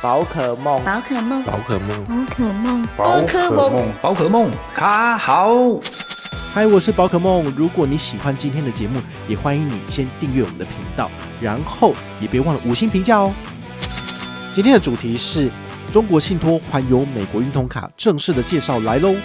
宝可梦，宝可梦，宝可梦，宝可梦，宝可梦，宝可梦，卡好。嗨，我是宝可梦。如果你喜欢今天的节目，也欢迎你先订阅我们的频道，然后也别忘了五星评价哦。今天的主题是中国信托环游美国运通卡正式的介绍来喽。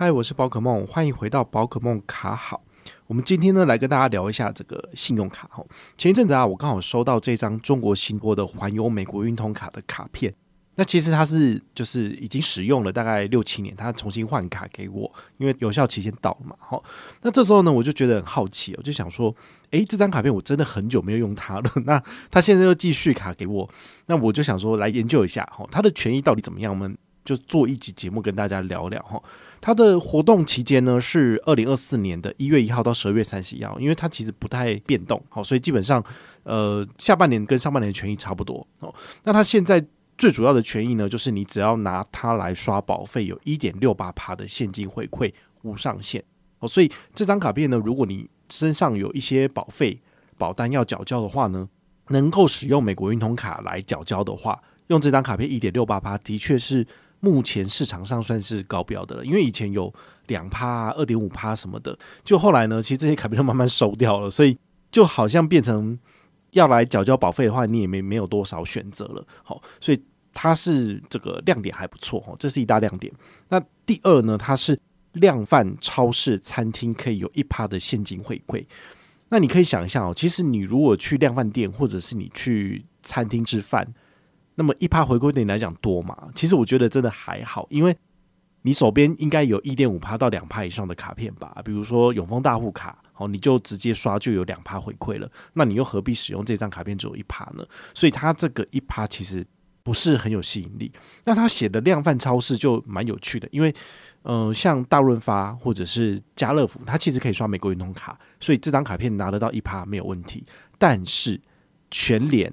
嗨，我是宝可梦，欢迎回到宝可梦卡好。我们今天呢，来跟大家聊一下这个信用卡哈。前一阵子啊，我刚好收到这张中国新博的环游美国运通卡的卡片，那其实它是就是已经使用了大概六七年，它重新换卡给我，因为有效期限到了嘛。好，那这时候呢，我就觉得很好奇，我就想说，诶，这张卡片我真的很久没有用它了，那它现在又继续卡给我，那我就想说，来研究一下哈，它的权益到底怎么样呢？就做一集节目跟大家聊聊哈，它的活动期间呢是二零二四年的一月一号到十二月三十一号，因为它其实不太变动，好，所以基本上呃下半年跟上半年权益差不多哦。那它现在最主要的权益呢，就是你只要拿它来刷保费，有一点六八八的现金回馈，无上限哦。所以这张卡片呢，如果你身上有一些保费保单要缴交的话呢，能够使用美国运通卡来缴交的话，用这张卡片一点六八八的确是。目前市场上算是高标的了，因为以前有两趴、二点五趴什么的，就后来呢，其实这些卡片都慢慢收掉了，所以就好像变成要来缴交保费的话，你也没没有多少选择了。好，所以它是这个亮点还不错，哦，这是一大亮点。那第二呢，它是量贩超市、餐厅可以有一趴的现金回馈。那你可以想一下哦，其实你如果去量饭店或者是你去餐厅吃饭。那么一趴回馈对你来讲多吗？其实我觉得真的还好，因为你手边应该有一点五趴到两趴以上的卡片吧，比如说永丰大户卡，哦，你就直接刷就有两趴回馈了。那你又何必使用这张卡片只有一趴呢？所以它这个一趴其实不是很有吸引力。那他写的量贩超市就蛮有趣的，因为嗯，像大润发或者是家乐福，它其实可以刷美国运通卡，所以这张卡片拿得到一趴没有问题。但是全联。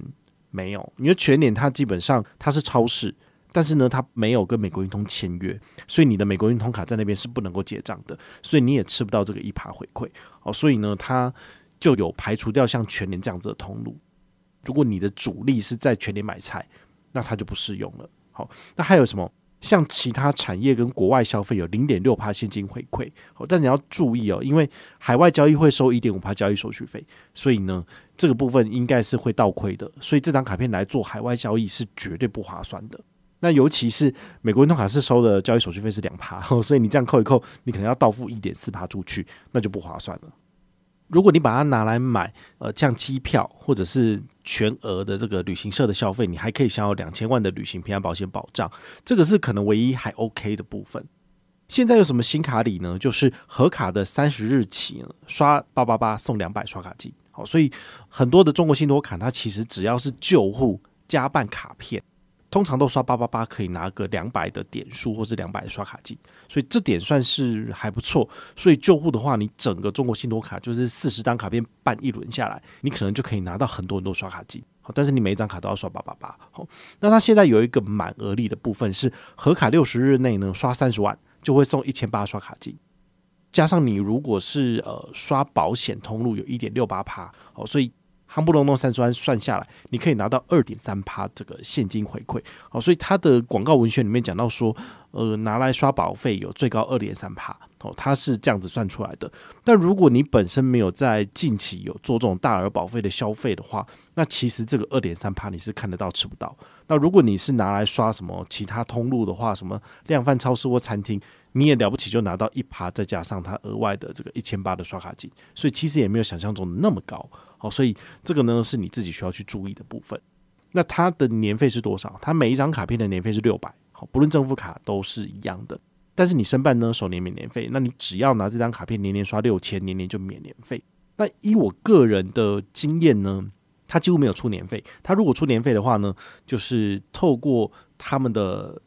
没有，因为全年它基本上它是超市，但是呢，它没有跟美国运通签约，所以你的美国运通卡在那边是不能够结账的，所以你也吃不到这个一趴回馈。哦，所以呢，它就有排除掉像全年这样子的通路。如果你的主力是在全年买菜，那它就不适用了。好，那还有什么？像其他产业跟国外消费有零点六帕现金回馈，但你要注意哦，因为海外交易会收一点五帕交易手续费，所以呢，这个部分应该是会倒亏的。所以这张卡片来做海外交易是绝对不划算的。那尤其是美国运通卡是收的交易手续费是两帕，所以你这样扣一扣，你可能要倒付一点四帕出去，那就不划算了。如果你把它拿来买，呃，像机票或者是全额的这个旅行社的消费，你还可以享有两千万的旅行平安保险保障，这个是可能唯一还 OK 的部分。现在有什么新卡礼呢？就是合卡的三十日起，刷八八八送两百刷卡金。好，所以很多的中国信托卡，它其实只要是旧户加办卡片。通常都刷八八八可以拿个两百的点数，或是两百的刷卡金，所以这点算是还不错。所以旧户的话，你整个中国信托卡就是四十张卡片办一轮下来，你可能就可以拿到很多很多刷卡金。好，但是你每一张卡都要刷八八八。好，那它现在有一个满额利的部分是，合卡六十日内呢刷三十万就会送一千八刷卡金，加上你如果是呃刷保险通路有一点六八趴，好，所以。三不隆咚三十万算下来，你可以拿到二点三趴这个现金回馈。好，所以它的广告文学里面讲到说，呃，拿来刷保费有最高二点三趴。它是这样子算出来的，但如果你本身没有在近期有做这种大额保费的消费的话，那其实这个二点三趴你是看得到吃不到。那如果你是拿来刷什么其他通路的话，什么量贩超市或餐厅，你也了不起就拿到一趴，再加上它额外的这个一千八的刷卡金，所以其实也没有想象中的那么高。好，所以这个呢是你自己需要去注意的部分。那它的年费是多少？它每一张卡片的年费是六百，好，不论正负卡都是一样的。但是你申办呢，首年免年费，那你只要拿这张卡片年年刷六千，年年就免年费。那依我个人的经验呢，他几乎没有出年费。他如果出年费的话呢，就是透过他们的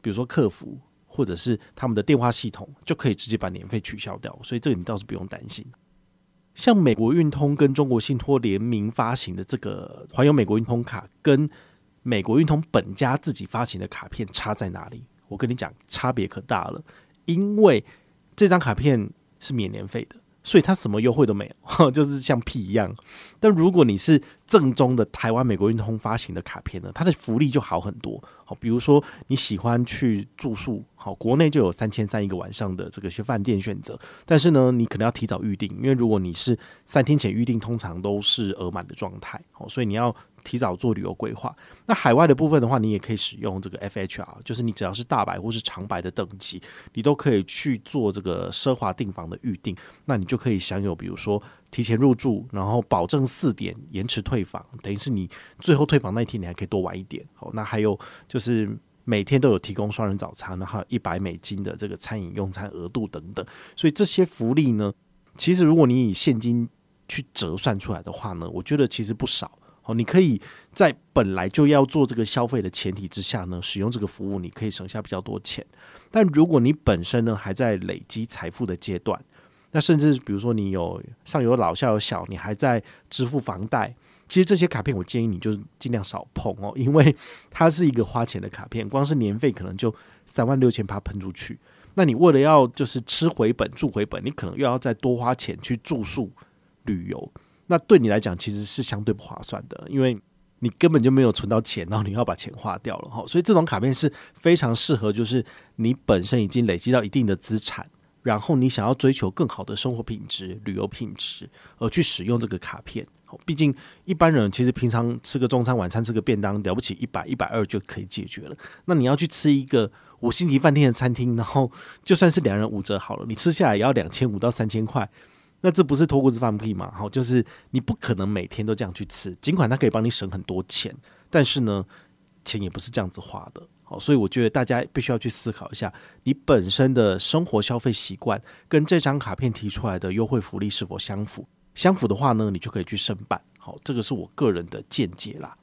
比如说客服或者是他们的电话系统，就可以直接把年费取消掉。所以这个你倒是不用担心。像美国运通跟中国信托联名发行的这个环游美国运通卡，跟美国运通本家自己发行的卡片差在哪里？我跟你讲，差别可大了，因为这张卡片是免年费的，所以它什么优惠都没有，就是像屁一样。但如果你是正宗的台湾美国运通发行的卡片呢，它的福利就好很多。好，比如说你喜欢去住宿。好，国内就有三千三一个晚上的这个些饭店选择，但是呢，你可能要提早预定，因为如果你是三天前预定，通常都是额满的状态，好，所以你要提早做旅游规划。那海外的部分的话，你也可以使用这个 FHR，就是你只要是大白或是长白的等级，你都可以去做这个奢华订房的预定，那你就可以享有，比如说提前入住，然后保证四点延迟退房，等于是你最后退房那一天，你还可以多玩一点。好，那还有就是。每天都有提供双人早餐，然后一百美金的这个餐饮用餐额度等等，所以这些福利呢，其实如果你以现金去折算出来的话呢，我觉得其实不少。哦，你可以在本来就要做这个消费的前提之下呢，使用这个服务，你可以省下比较多钱。但如果你本身呢还在累积财富的阶段，那甚至比如说你有上有老下有小，你还在支付房贷，其实这些卡片我建议你就是尽量少碰哦，因为 它是一个花钱的卡片，光是年费可能就三万六千八喷出去。那你为了要就是吃回本住回本，你可能又要再多花钱去住宿旅游，那对你来讲其实是相对不划算的，因为你根本就没有存到钱，然后你要把钱花掉了哈。所以这种卡片是非常适合，就是你本身已经累积到一定的资产。然后你想要追求更好的生活品质、旅游品质，而去使用这个卡片。毕竟一般人其实平常吃个中餐、晚餐、吃个便当了不起一百、一百二就可以解决了。那你要去吃一个五星级饭店的餐厅，然后就算是两人五折好了，你吃下来也要两千五到三千块。那这不是脱裤子放屁吗？好，就是你不可能每天都这样去吃。尽管他可以帮你省很多钱，但是呢，钱也不是这样子花的。哦，所以我觉得大家必须要去思考一下，你本身的生活消费习惯跟这张卡片提出来的优惠福利是否相符？相符的话呢，你就可以去申办。好，这个是我个人的见解啦。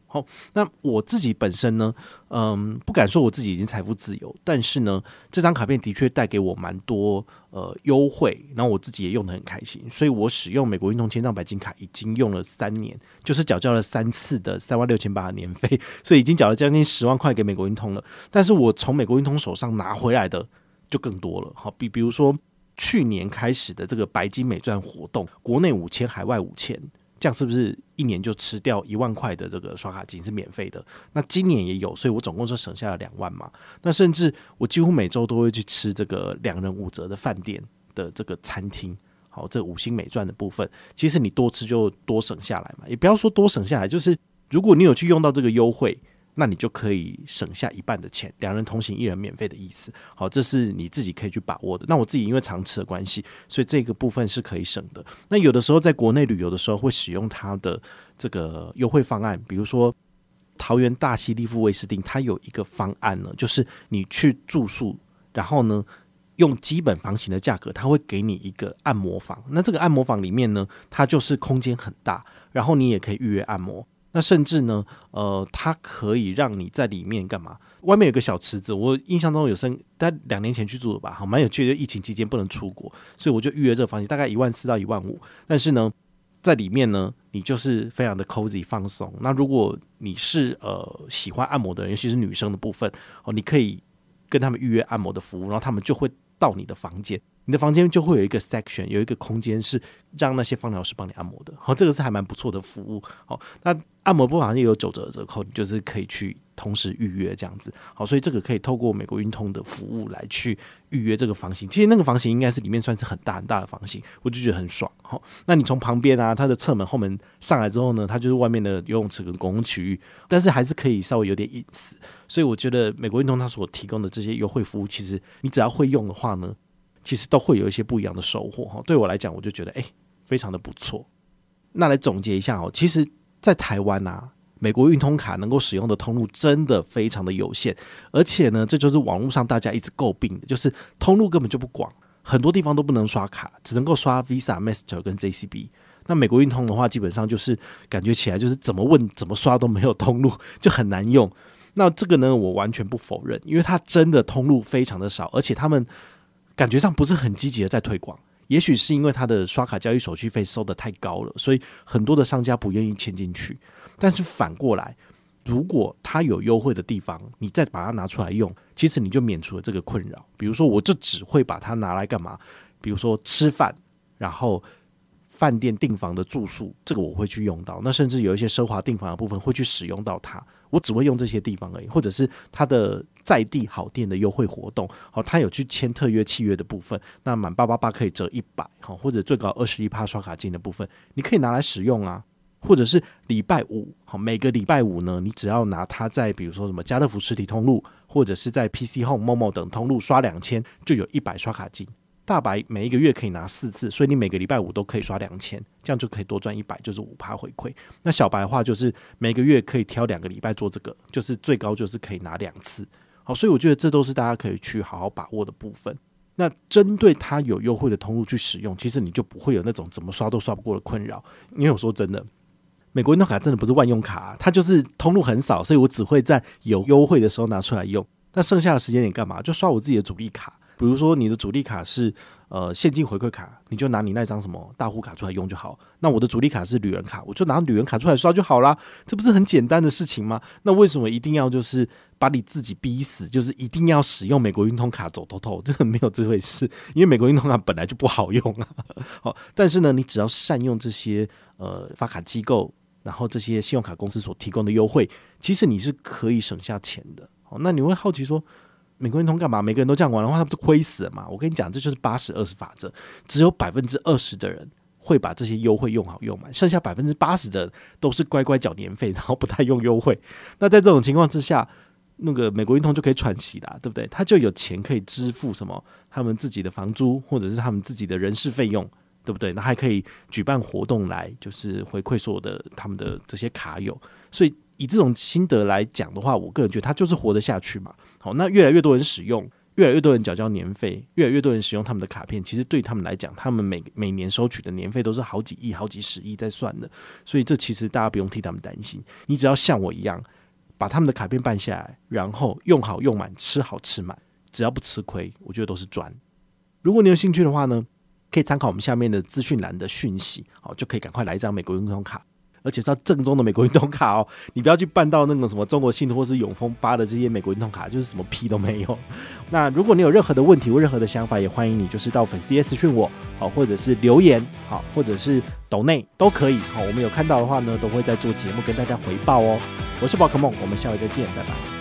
那我自己本身呢，嗯，不敢说我自己已经财富自由，但是呢，这张卡片的确带给我蛮多呃优惠，然后我自己也用的很开心，所以我使用美国运通千账白金卡已经用了三年，就是缴交了三次的三万六千八的年费，所以已经缴了将近十万块给美国运通了。但是我从美国运通手上拿回来的就更多了，好比比如说去年开始的这个白金美钻活动，国内五千，海外五千。这样是不是一年就吃掉一万块的这个刷卡金是免费的？那今年也有，所以我总共就省下了两万嘛。那甚至我几乎每周都会去吃这个两人五折的饭店的这个餐厅。好，这五星美钻的部分，其实你多吃就多省下来嘛。也不要说多省下来，就是如果你有去用到这个优惠。那你就可以省下一半的钱，两人同行一人免费的意思。好，这是你自己可以去把握的。那我自己因为常吃的关系，所以这个部分是可以省的。那有的时候在国内旅游的时候，会使用它的这个优惠方案，比如说桃园大溪利富威斯汀，它有一个方案呢，就是你去住宿，然后呢用基本房型的价格，它会给你一个按摩房。那这个按摩房里面呢，它就是空间很大，然后你也可以预约按摩。那甚至呢，呃，它可以让你在里面干嘛？外面有个小池子。我印象中有生在两年前去住的吧，好蛮有趣的。疫情期间不能出国，所以我就预约这个房间，大概一万四到一万五。但是呢，在里面呢，你就是非常的 cozy、放松。那如果你是呃喜欢按摩的人，尤其是女生的部分，哦，你可以跟他们预约按摩的服务，然后他们就会到你的房间。你的房间就会有一个 section，有一个空间是让那些芳疗师帮你按摩的。好，这个是还蛮不错的服务。好，那按摩部好像也有九折折扣你就是可以去同时预约这样子。好，所以这个可以透过美国运通的服务来去预约这个房型。其实那个房型应该是里面算是很大很大的房型，我就觉得很爽。好，那你从旁边啊，它的侧门、后门上来之后呢，它就是外面的游泳池跟公共区域，但是还是可以稍微有点隐私。所以我觉得美国运通它所提供的这些优惠服务，其实你只要会用的话呢。其实都会有一些不一样的收获哈。对我来讲，我就觉得哎，非常的不错。那来总结一下哦，其实，在台湾啊，美国运通卡能够使用的通路真的非常的有限，而且呢，这就是网络上大家一直诟病的，就是通路根本就不广，很多地方都不能刷卡，只能够刷 Visa、Master 跟 JCB。那美国运通的话，基本上就是感觉起来就是怎么问怎么刷都没有通路，就很难用。那这个呢，我完全不否认，因为它真的通路非常的少，而且他们。感觉上不是很积极的在推广，也许是因为它的刷卡交易手续费收的太高了，所以很多的商家不愿意签进去。但是反过来，如果它有优惠的地方，你再把它拿出来用，其实你就免除了这个困扰。比如说，我就只会把它拿来干嘛？比如说吃饭，然后饭店订房的住宿，这个我会去用到。那甚至有一些奢华订房的部分会去使用到它。我只会用这些地方而已，或者是他的在地好店的优惠活动，好，他有去签特约契约的部分，那满八八八可以折一百，好，或者最高二十一趴刷卡金的部分，你可以拿来使用啊，或者是礼拜五，好，每个礼拜五呢，你只要拿它在比如说什么家乐福实体通路，或者是在 PC Home、Momo 等通路刷两千，就有一百刷卡金。大白每一个月可以拿四次，所以你每个礼拜五都可以刷两千，这样就可以多赚一百，就是五趴回馈。那小白的话就是每个月可以挑两个礼拜做这个，就是最高就是可以拿两次。好，所以我觉得这都是大家可以去好好把握的部分。那针对它有优惠的通路去使用，其实你就不会有那种怎么刷都刷不过的困扰。因为我说真的，美国运动卡真的不是万用卡，它就是通路很少，所以我只会在有优惠的时候拿出来用。那剩下的时间你干嘛？就刷我自己的主力卡。比如说，你的主力卡是呃现金回馈卡，你就拿你那张什么大户卡出来用就好。那我的主力卡是旅人卡，我就拿旅人卡出来刷就好啦。这不是很简单的事情吗？那为什么一定要就是把你自己逼死？就是一定要使用美国运通卡走透透，这个没有这回事。因为美国运通卡本来就不好用啊。好，但是呢，你只要善用这些呃发卡机构，然后这些信用卡公司所提供的优惠，其实你是可以省下钱的。好，那你会好奇说？美国运通干嘛？每个人都这样玩的话，他们就亏死了嘛！我跟你讲，这就是八十二十法则，只有百分之二十的人会把这些优惠用好用完，剩下百分之八十的都是乖乖缴年费，然后不太用优惠。那在这种情况之下，那个美国运通就可以喘息啦，对不对？他就有钱可以支付什么他们自己的房租，或者是他们自己的人事费用，对不对？那还可以举办活动来，就是回馈所有的他们的这些卡友，所以。以这种心得来讲的话，我个人觉得他就是活得下去嘛。好，那越来越多人使用，越来越多人缴交年费，越来越多人使用他们的卡片，其实对他们来讲，他们每每年收取的年费都是好几亿、好几十亿在算的。所以这其实大家不用替他们担心。你只要像我一样，把他们的卡片办下来，然后用好用满，吃好吃满，只要不吃亏，我觉得都是赚。如果你有兴趣的话呢，可以参考我们下面的资讯栏的讯息，好就可以赶快来一张美国运通卡。而且是要正宗的美国运动卡哦，你不要去办到那个什么中国信托或是永丰八的这些美国运动卡，就是什么屁都没有。那如果你有任何的问题或任何的想法，也欢迎你就是到粉丝 S 讯我好，或者是留言好，或者是抖内都可以好，我们有看到的话呢，都会在做节目跟大家回报哦。我是宝可梦，我们下回再见，拜拜。